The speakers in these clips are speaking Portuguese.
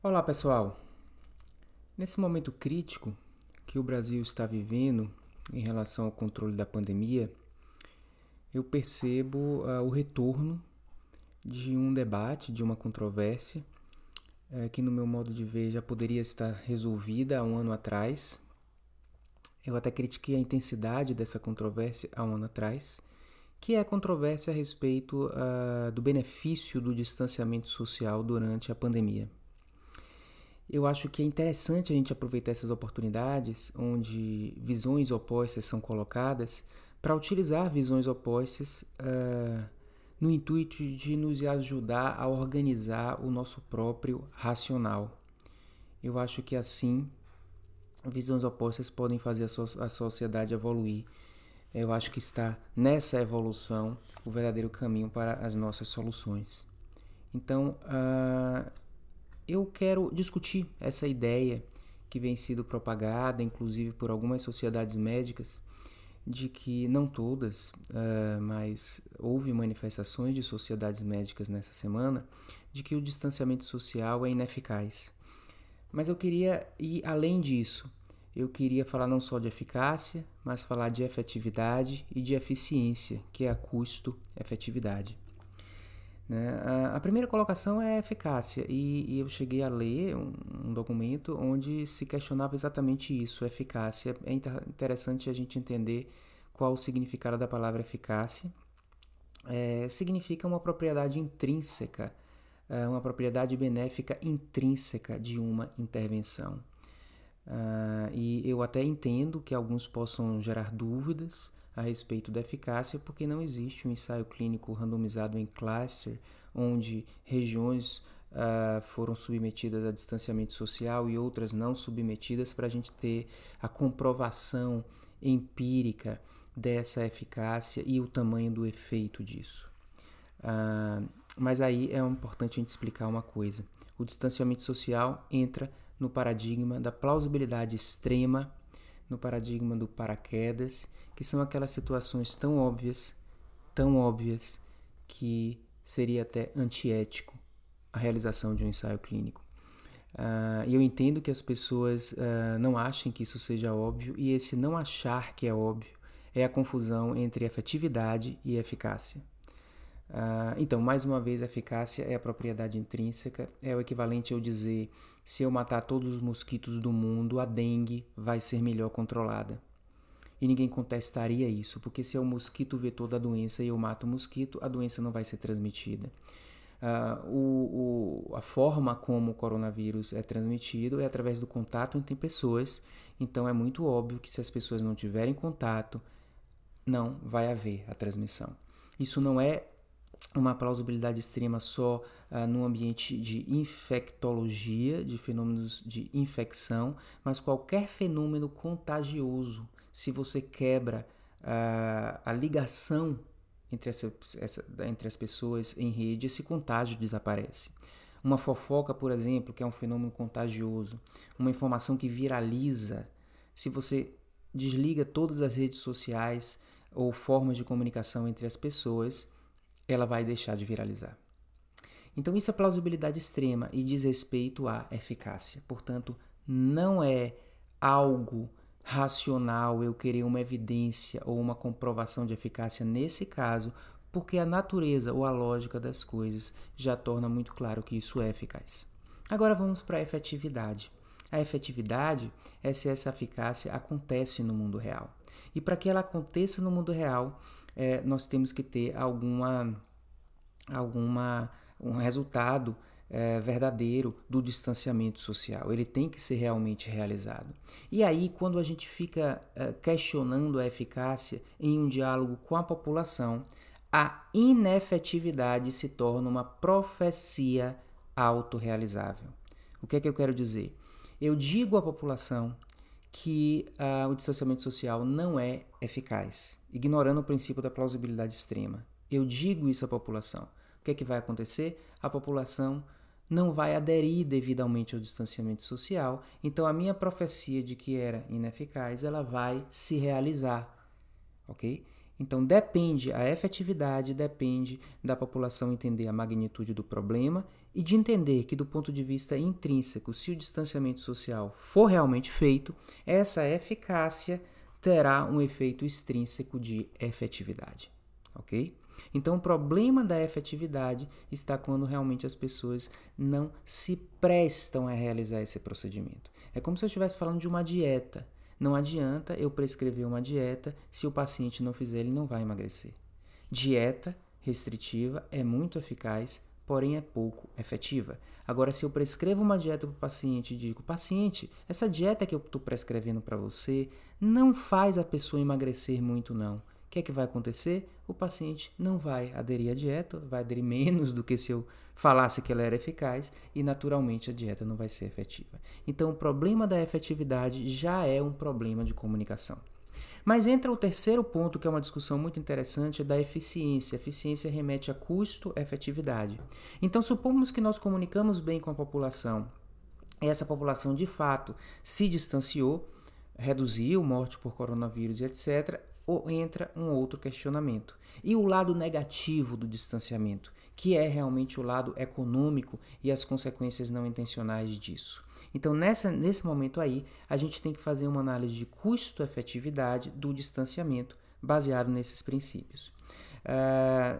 Olá, pessoal. Nesse momento crítico que o Brasil está vivendo em relação ao controle da pandemia, eu percebo uh, o retorno de um debate, de uma controvérsia, uh, que, no meu modo de ver, já poderia estar resolvida há um ano atrás. Eu até critiquei a intensidade dessa controvérsia há um ano atrás, que é a controvérsia a respeito uh, do benefício do distanciamento social durante a pandemia. Eu acho que é interessante a gente aproveitar essas oportunidades onde visões opostas são colocadas para utilizar visões opostas uh, no intuito de nos ajudar a organizar o nosso próprio racional. Eu acho que assim visões opostas podem fazer a, so a sociedade evoluir. Eu acho que está nessa evolução o verdadeiro caminho para as nossas soluções. Então, uh, eu quero discutir essa ideia que vem sido propagada, inclusive por algumas sociedades médicas, de que não todas, uh, mas houve manifestações de sociedades médicas nessa semana de que o distanciamento social é ineficaz. Mas eu queria ir além disso. Eu queria falar não só de eficácia, mas falar de efetividade e de eficiência, que é a custo-efetividade. Né? A, primeira colocação é eficácia, e, e eu cheguei a ler um, um, documento onde se questionava exatamente isso, eficácia. É inter, interessante a gente entender qual o significado da palavra eficácia. É, significa uma propriedade intrínseca, é, uma propriedade benéfica intrínseca de uma intervenção. Uh, e eu até entendo que alguns possam gerar dúvidas a respeito da eficácia, porque não existe um ensaio clínico randomizado em cluster, onde regiões uh, foram submetidas a distanciamento social e outras não submetidas, para a gente ter a comprovação empírica dessa eficácia e o tamanho do efeito disso. Uh, mas aí é importante a gente explicar uma coisa: o distanciamento social entra no paradigma da plausibilidade extrema no paradigma do paraquedas, que são aquelas situações tão óbvias, tão óbvias, que seria até antiético a realização de um ensaio clínico. Uh, eu entendo que as pessoas uh, não achem que isso seja óbvio, e esse não achar que é óbvio é a confusão entre efetividade e eficácia. Uh, então, mais uma vez, eficácia é a propriedade intrínseca, é o equivalente ao dizer se eu matar todos os mosquitos do mundo, a dengue vai ser melhor controlada. E ninguém contestaria isso, porque se é o mosquito vetor da doença e eu mato o mosquito, a doença não vai ser transmitida. Uh, o, o, a forma como o coronavírus é transmitido é através do contato entre pessoas, então é muito óbvio que se as pessoas não tiverem contato, não vai haver a transmissão. Isso não é uma plausibilidade extrema só uh, ah, no ambiente de infectologia, de fenômenos de infecção, mas qualquer fenômeno contagioso, se você quebra uh, a ligação entre, essa, essa, entre as pessoas em rede, esse contágio desaparece. Uma fofoca, por exemplo, que é um fenômeno contagioso, uma informação que viraliza, se você desliga todas as redes sociais ou formas de comunicação entre as pessoas, ela vai deixar de viralizar. Então, isso é plausibilidade extrema e diz respeito à eficácia. Portanto, não é algo racional eu querer uma evidência ou uma comprovação de eficácia nesse caso, porque a natureza ou a lógica das coisas já torna muito claro que isso é eficaz. Agora vamos para a efetividade. A efetividade é se essa eficácia acontece no mundo real. E para que ela aconteça no mundo real, é, nós temos que ter alguma, alguma um resultado é, verdadeiro do distanciamento social. Ele tem que ser realmente realizado. E aí, quando a gente fica é, questionando a eficácia em um diálogo com a população, a inefetividade se torna uma profecia autorrealizável. O que é que eu quero dizer? Eu digo à população que uh, o distanciamento social não é eficaz, ignorando o princípio da plausibilidade extrema. Eu digo isso à população. O que é que vai acontecer? A população não vai aderir devidamente ao distanciamento social, então a minha profecia de que era ineficaz, ela vai se realizar. OK? Então depende a efetividade, depende da população entender a magnitude do problema e de entender que, do ponto de vista intrínseco, se o distanciamento social for realmente feito, essa eficácia terá um efeito extrínseco de efetividade, ok? Então, o problema da efetividade está quando realmente as pessoas não se prestam a realizar esse procedimento. É como se eu estivesse falando de uma dieta. Não adianta eu prescrever uma dieta se o paciente não fizer, ele não vai emagrecer. Dieta restritiva é muito eficaz porém é pouco efetiva. Agora, se eu prescrevo uma dieta para o paciente e digo, paciente, essa dieta que eu estou prescrevendo para você não faz a pessoa emagrecer muito, não. O que é que vai acontecer? O paciente não vai aderir à dieta, vai aderir menos do que se eu falasse que ela era eficaz e, naturalmente, a dieta não vai ser efetiva. Então, o problema da efetividade já é um problema de comunicação. Mas entra o terceiro ponto, que é uma discussão muito interessante, é da eficiência. Eficiência remete a custo, efetividade. Então, supomos que nós comunicamos bem com a população, essa população de fato se distanciou, reduziu morte por coronavírus e etc ou entra um outro questionamento. E o lado negativo do distanciamento, que é realmente o lado econômico e as consequências não intencionais disso. Então, nessa, nesse momento aí, a gente tem que fazer uma análise de custo-efetividade do distanciamento baseado nesses princípios. Uh,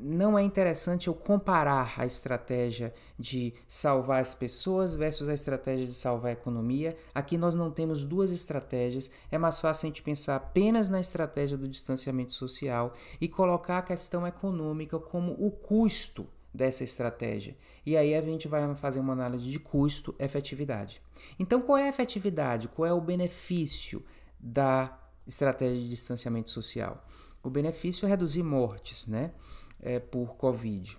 não é interessante eu comparar a estratégia de salvar as pessoas versus a estratégia de salvar a economia. Aqui nós não temos duas estratégias, é mais fácil a gente pensar apenas na estratégia do distanciamento social e colocar a questão econômica como o custo dessa estratégia. E aí a gente vai fazer uma análise de custo-efetividade. Então, qual é a efetividade? Qual é o benefício da estratégia de distanciamento social? O benefício é reduzir mortes, né? é, por Covid.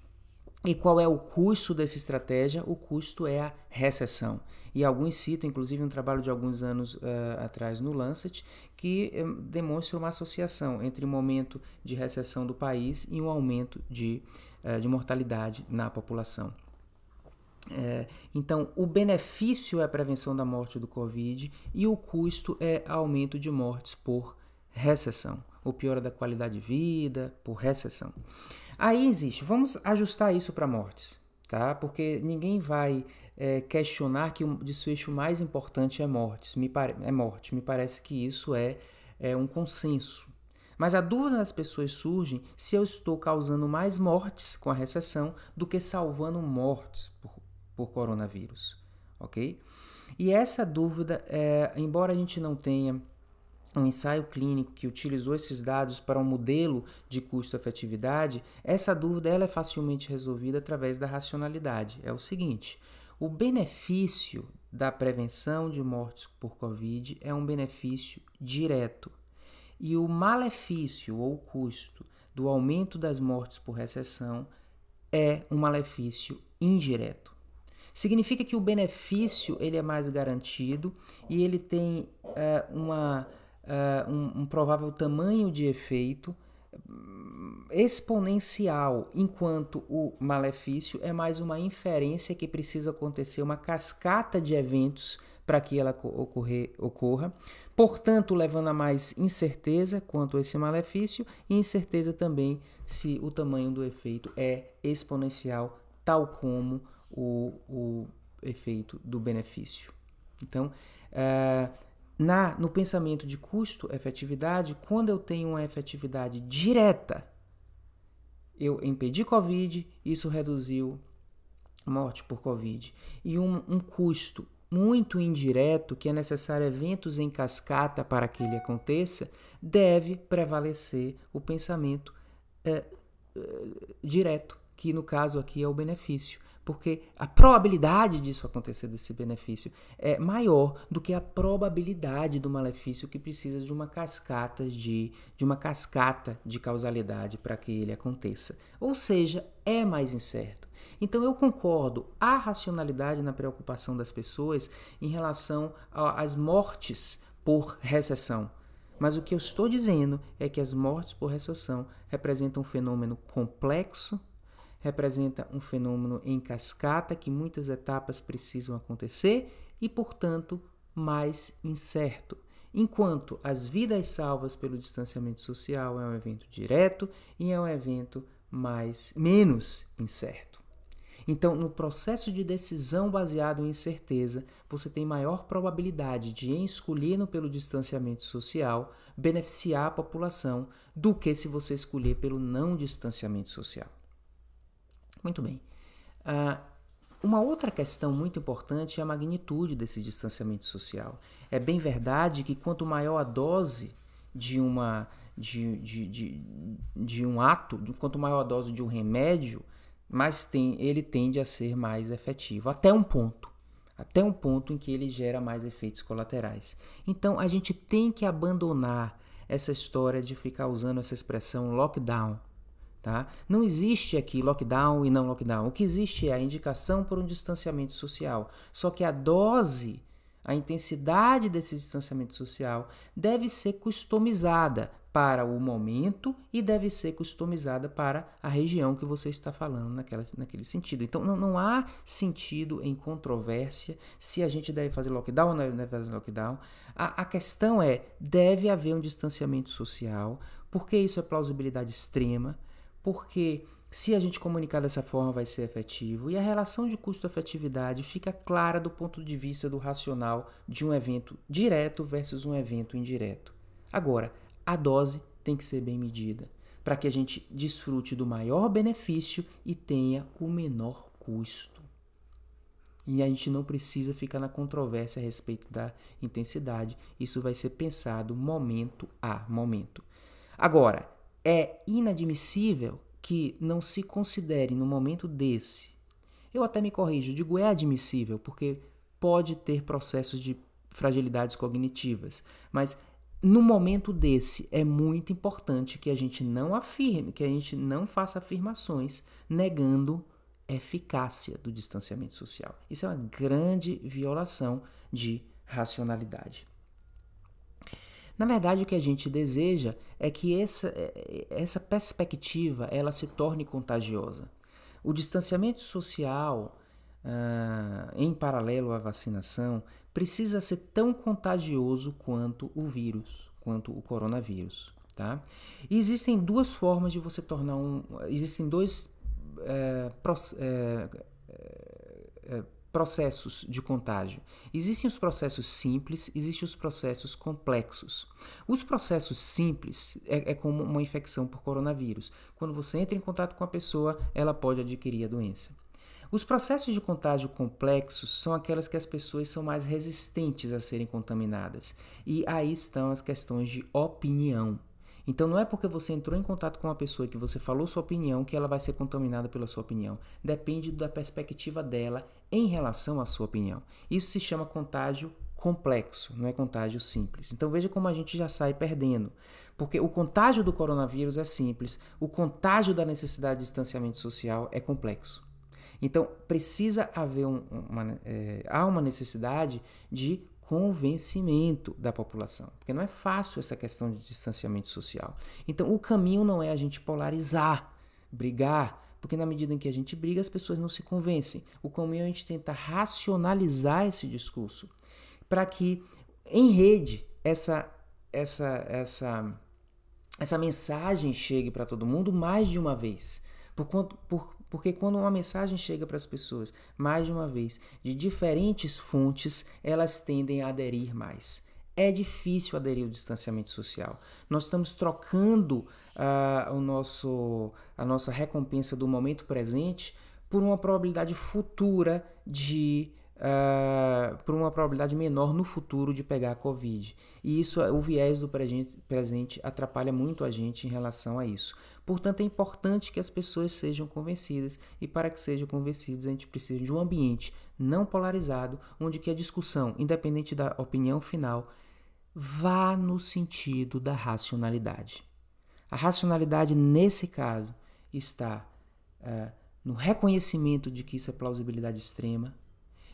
E qual é o custo dessa estratégia? O custo é a recessão. E alguns citam, inclusive, um trabalho de alguns anos uh, atrás no Lancet, que um, eh, demonstra uma associação entre o momento de recessão do país e um aumento de, uh, de mortalidade na população. É, então, o benefício é a prevenção da morte do Covid e o custo é aumento de mortes por recessão, ou piora é da qualidade de vida por recessão. Aí existe, vamos ajustar isso para mortes, tá? Porque ninguém vai é, questionar que o desfecho mais importante é, mortes, me é morte. Me parece que isso é, é um consenso. Mas a dúvida das pessoas surge se eu estou causando mais mortes com a recessão do que salvando mortes por, por coronavírus, ok? E essa dúvida, é, embora a gente não tenha um ensaio clínico que utilizou esses dados para um modelo de custo-efetividade, essa dúvida ela é facilmente resolvida através da racionalidade. É o seguinte: o benefício da prevenção de mortes por Covid é um benefício direto. E o malefício ou custo do aumento das mortes por recessão é um malefício indireto. Significa que o benefício ele é mais garantido e ele tem é, uma uh, um, um provável tamanho de efeito hum, exponencial, enquanto o malefício é mais uma inferência que precisa acontecer, uma cascata de eventos para que ela ocorrer, ocorra, portanto, levando a mais incerteza quanto a esse malefício e incerteza também se o tamanho do efeito é exponencial, tal como o, o efeito do benefício. Então, uh, na no pensamento de custo efetividade, quando eu tenho uma efetividade direta, eu impedi Covid, isso reduziu morte por Covid. E um, um custo muito indireto, que é necessário eventos em cascata para que ele aconteça, deve prevalecer o pensamento é, é, direto, que no caso aqui é o benefício porque a probabilidade disso acontecer, desse benefício, é maior do que a probabilidade do malefício que precisa de uma cascata de, de uma cascata de causalidade para que ele aconteça. Ou seja, é mais incerto. Então eu concordo, há racionalidade na preocupação das pessoas em relação às mortes por recessão. Mas o que eu estou dizendo é que as mortes por recessão representam um fenômeno complexo representa um fenômeno em cascata que muitas etapas precisam acontecer e, portanto, mais incerto. Enquanto as vidas salvas pelo distanciamento social é um evento direto e é um evento mais menos incerto. Então, no processo de decisão baseado em incerteza, você tem maior probabilidade de, em escolhendo pelo distanciamento social, beneficiar a população do que se você escolher pelo não distanciamento social. Muito bem. Uh, uma outra questão muito importante é a magnitude desse distanciamento social. É bem verdade que quanto maior a dose de uma de, de, de, de um ato, quanto maior a dose de um remédio, mais tem, ele tende a ser mais efetivo, até um ponto. Até um ponto em que ele gera mais efeitos colaterais. Então a gente tem que abandonar essa história de ficar usando essa expressão lockdown Tá? Não existe aqui lockdown e não lockdown. O que existe é a indicação por um distanciamento social. Só que a dose, a intensidade desse distanciamento social deve ser customizada para o momento e deve ser customizada para a região que você está falando naquela, naquele sentido. Então não, não há sentido em controvérsia se a gente deve fazer lockdown ou não deve fazer lockdown. A, a questão é: deve haver um distanciamento social, porque isso é plausibilidade extrema porque se a gente comunicar dessa forma vai ser efetivo e a relação de custo-efetividade fica clara do ponto de vista do racional de um evento direto versus um evento indireto. Agora, a dose tem que ser bem medida para que a gente desfrute do maior benefício e tenha o menor custo. E a gente não precisa ficar na controvérsia a respeito da intensidade, isso vai ser pensado momento a momento. Agora, é inadmissível que não se considere no momento desse. Eu até me corrijo, digo é admissível, porque pode ter processos de fragilidades cognitivas, mas no momento desse é muito importante que a gente não afirme, que a gente não faça afirmações negando eficácia do distanciamento social. Isso é uma grande violação de racionalidade. Na verdade, o que a gente deseja é que essa, é, é, essa perspectiva ela se torne contagiosa. O distanciamento social, ah, em paralelo à vacinação, precisa ser tão contagioso quanto o vírus, quanto o coronavírus. Tá? existem duas formas de você tornar um. Existem dois é, é, é, processos de contágio. Existem os processos simples, existem os processos complexos. Os processos simples é, é, como uma infecção por coronavírus. Quando você entra em contato com a pessoa, ela pode adquirir a doença. Os processos de contágio complexos são aquelas que as pessoas são mais resistentes a serem contaminadas. E aí estão as questões de opinião. Então não é porque você entrou em contato com uma pessoa que você falou sua opinião que ela vai ser contaminada pela sua opinião. Depende da perspectiva dela em relação à sua opinião. Isso se chama contágio complexo, não é contágio simples. Então veja como a gente já sai perdendo, porque o contágio do coronavírus é simples, o contágio da necessidade de distanciamento social é complexo. Então precisa haver um, uma, é, há uma necessidade de convencimento da população, porque não é fácil essa questão de distanciamento social. Então o caminho não é a gente polarizar, brigar, porque na medida em que a gente briga, as pessoas não se convencem. O comum é a gente tentar racionalizar esse discurso para que em rede essa essa essa essa mensagem chegue para todo mundo mais de uma vez. Por quanto por porque quando uma mensagem chega para as pessoas mais de uma vez, de diferentes fontes, elas tendem a aderir mais é difícil aderir ao distanciamento social. Nós estamos trocando uh, o nosso, a nossa recompensa do momento presente por uma probabilidade futura de uh, por uma probabilidade menor no futuro de pegar a Covid. E isso, o viés do presente atrapalha muito a gente em relação a isso. Portanto, é importante que as pessoas sejam convencidas, e para que sejam convencidas, a gente precisa de um ambiente não polarizado, onde que a discussão, independente da opinião final, vá no sentido da racionalidade. A racionalidade, nesse caso, está uh, no reconhecimento de que isso é plausibilidade extrema,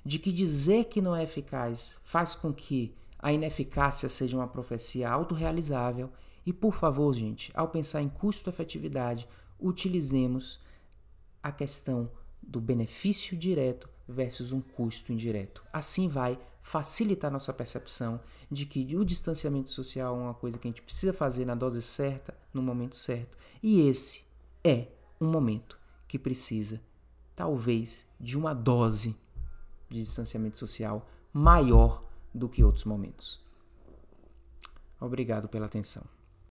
de que dizer que não é eficaz faz com que a ineficácia seja uma profecia autorrealizável. E, por favor, gente, ao pensar em custo-efetividade, utilizemos a questão do benefício direto versus um custo indireto. Assim vai facilitar nossa percepção de que o distanciamento social é uma coisa que a gente precisa fazer na dose certa, no momento certo. E esse é um momento que precisa, talvez, de uma dose de distanciamento social maior do que outros momentos. Obrigado pela atenção.